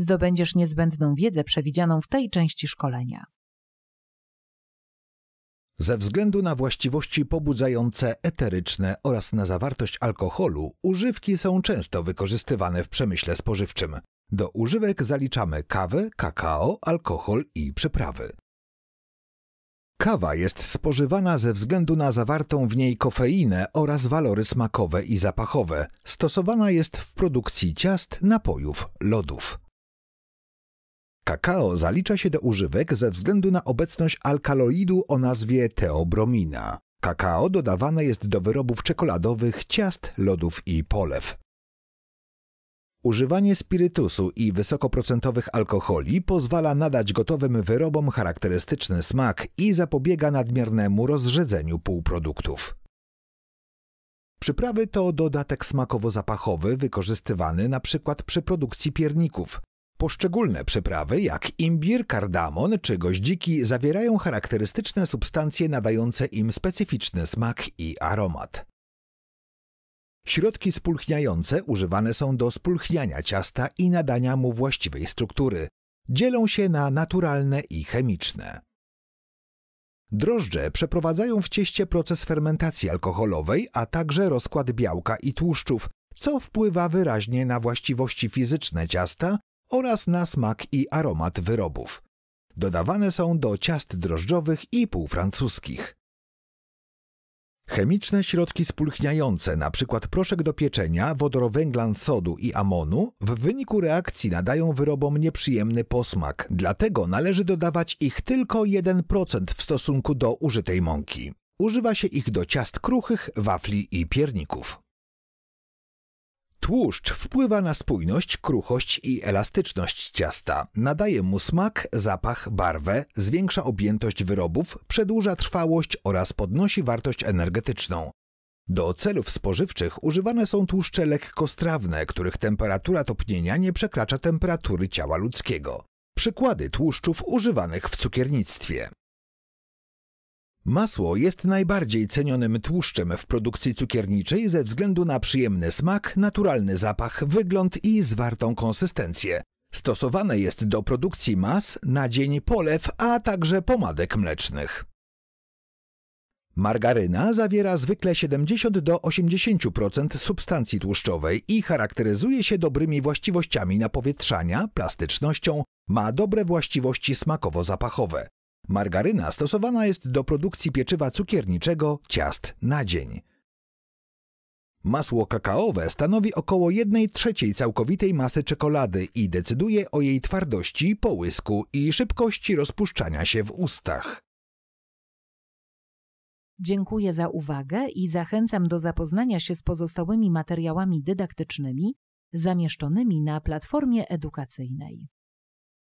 zdobędziesz niezbędną wiedzę przewidzianą w tej części szkolenia. Ze względu na właściwości pobudzające eteryczne oraz na zawartość alkoholu, używki są często wykorzystywane w przemyśle spożywczym. Do używek zaliczamy kawę, kakao, alkohol i przyprawy. Kawa jest spożywana ze względu na zawartą w niej kofeinę oraz walory smakowe i zapachowe. Stosowana jest w produkcji ciast, napojów, lodów kakao zalicza się do używek ze względu na obecność alkaloidu o nazwie teobromina. Kakao dodawane jest do wyrobów czekoladowych, ciast, lodów i polew. Używanie spirytusu i wysokoprocentowych alkoholi pozwala nadać gotowym wyrobom charakterystyczny smak i zapobiega nadmiernemu rozrzedzeniu półproduktów. Przyprawy to dodatek smakowo-zapachowy wykorzystywany np. przy produkcji pierników. Poszczególne przyprawy, jak imbir, kardamon czy goździki, zawierają charakterystyczne substancje nadające im specyficzny smak i aromat. Środki spulchniające używane są do spulchniania ciasta i nadania mu właściwej struktury. Dzielą się na naturalne i chemiczne. Drożdże przeprowadzają w cieście proces fermentacji alkoholowej, a także rozkład białka i tłuszczów, co wpływa wyraźnie na właściwości fizyczne ciasta oraz na smak i aromat wyrobów. Dodawane są do ciast drożdżowych i półfrancuskich. Chemiczne środki spulchniające, np. proszek do pieczenia, wodorowęglan sodu i amonu, w wyniku reakcji nadają wyrobom nieprzyjemny posmak, dlatego należy dodawać ich tylko 1% w stosunku do użytej mąki. Używa się ich do ciast kruchych, wafli i pierników. Tłuszcz wpływa na spójność, kruchość i elastyczność ciasta. Nadaje mu smak, zapach, barwę, zwiększa objętość wyrobów, przedłuża trwałość oraz podnosi wartość energetyczną. Do celów spożywczych używane są tłuszcze lekkostrawne, których temperatura topnienia nie przekracza temperatury ciała ludzkiego. Przykłady tłuszczów używanych w cukiernictwie. Masło jest najbardziej cenionym tłuszczem w produkcji cukierniczej ze względu na przyjemny smak, naturalny zapach, wygląd i zwartą konsystencję. Stosowane jest do produkcji mas, dzień polew, a także pomadek mlecznych. Margaryna zawiera zwykle 70 80% substancji tłuszczowej i charakteryzuje się dobrymi właściwościami napowietrzania, plastycznością, ma dobre właściwości smakowo-zapachowe. Margaryna stosowana jest do produkcji pieczywa cukierniczego, ciast na dzień. Masło kakaowe stanowi około 1 trzeciej całkowitej masy czekolady i decyduje o jej twardości, połysku i szybkości rozpuszczania się w ustach. Dziękuję za uwagę i zachęcam do zapoznania się z pozostałymi materiałami dydaktycznymi zamieszczonymi na platformie edukacyjnej.